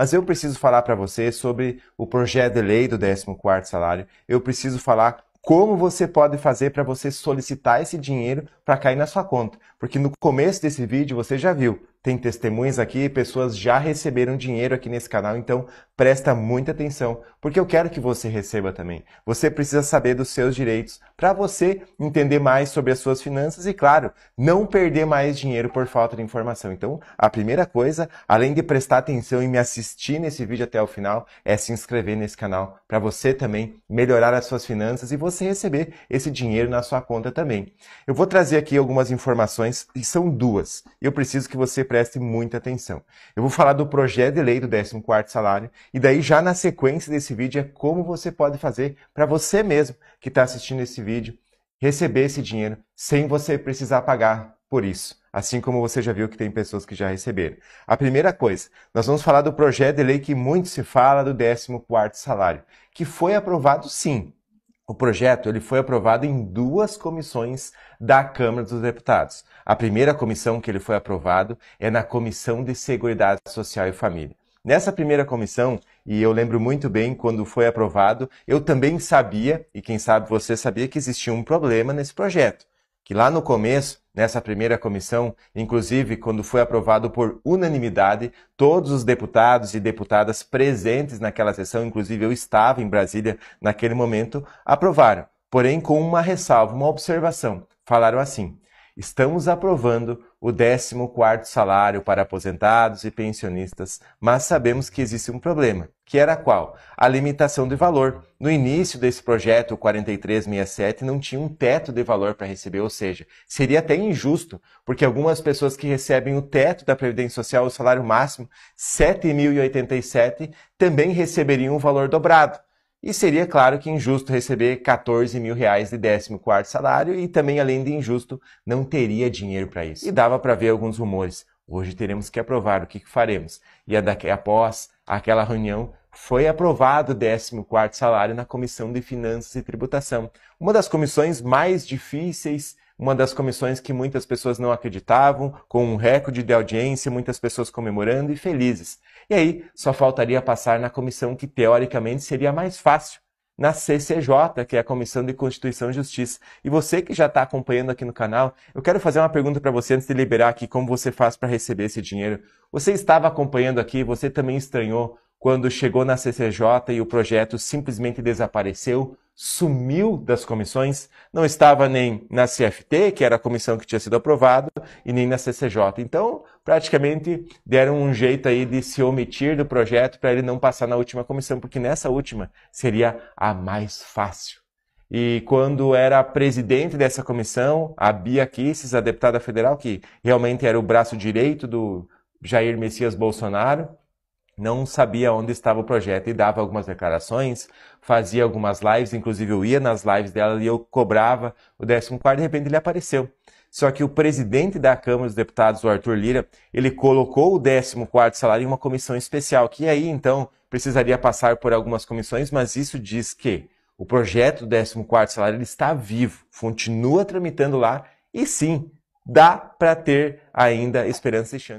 Mas eu preciso falar para você sobre o projeto de lei do 14º salário. Eu preciso falar como você pode fazer para você solicitar esse dinheiro para cair na sua conta. Porque no começo desse vídeo você já viu, tem testemunhas aqui, pessoas já receberam dinheiro aqui nesse canal, então presta muita atenção, porque eu quero que você receba também. Você precisa saber dos seus direitos para você entender mais sobre as suas finanças e, claro, não perder mais dinheiro por falta de informação. Então, a primeira coisa, além de prestar atenção e me assistir nesse vídeo até o final, é se inscrever nesse canal para você também melhorar as suas finanças e você receber esse dinheiro na sua conta também. Eu vou trazer aqui algumas informações e são duas. Eu preciso que você preste muita atenção. Eu vou falar do projeto de lei do 14º salário e daí já na sequência desse vídeo é como você pode fazer para você mesmo que está assistindo esse vídeo receber esse dinheiro sem você precisar pagar por isso, assim como você já viu que tem pessoas que já receberam. A primeira coisa, nós vamos falar do projeto de lei que muito se fala do 14º salário, que foi aprovado sim, o projeto ele foi aprovado em duas comissões da Câmara dos Deputados. A primeira comissão que ele foi aprovado é na Comissão de Seguridade Social e Família. Nessa primeira comissão, e eu lembro muito bem quando foi aprovado, eu também sabia, e quem sabe você sabia, que existia um problema nesse projeto. Que lá no começo Nessa primeira comissão, inclusive quando foi aprovado por unanimidade, todos os deputados e deputadas presentes naquela sessão, inclusive eu estava em Brasília naquele momento, aprovaram, porém com uma ressalva, uma observação. Falaram assim: Estamos aprovando o 14º salário para aposentados e pensionistas, mas sabemos que existe um problema, que era qual? A limitação de valor. No início desse projeto, o 4367 não tinha um teto de valor para receber, ou seja, seria até injusto, porque algumas pessoas que recebem o teto da Previdência Social, o salário máximo, 7.087, também receberiam o um valor dobrado. E seria, claro, que é injusto receber 14 mil reais de 14 salário e também, além de injusto, não teria dinheiro para isso. E dava para ver alguns rumores. Hoje teremos que aprovar o que, que faremos. E a daqui, após aquela reunião, foi aprovado o 14 salário na Comissão de Finanças e Tributação, uma das comissões mais difíceis uma das comissões que muitas pessoas não acreditavam, com um recorde de audiência, muitas pessoas comemorando e felizes. E aí, só faltaria passar na comissão que teoricamente seria mais fácil, na CCJ, que é a Comissão de Constituição e Justiça. E você que já está acompanhando aqui no canal, eu quero fazer uma pergunta para você antes de liberar aqui como você faz para receber esse dinheiro. Você estava acompanhando aqui, você também estranhou quando chegou na CCJ e o projeto simplesmente desapareceu? sumiu das comissões, não estava nem na CFT, que era a comissão que tinha sido aprovada, e nem na CCJ. Então, praticamente deram um jeito aí de se omitir do projeto para ele não passar na última comissão, porque nessa última seria a mais fácil. E quando era presidente dessa comissão, a Bia Kisses, a deputada federal, que realmente era o braço direito do Jair Messias Bolsonaro, não sabia onde estava o projeto e dava algumas declarações, fazia algumas lives, inclusive eu ia nas lives dela e eu cobrava o 14 de repente ele apareceu. Só que o presidente da Câmara dos Deputados, o Arthur Lira, ele colocou o 14 salário em uma comissão especial, que aí então precisaria passar por algumas comissões, mas isso diz que o projeto do 14 salário ele está vivo, continua tramitando lá e sim, dá para ter ainda esperança e chance.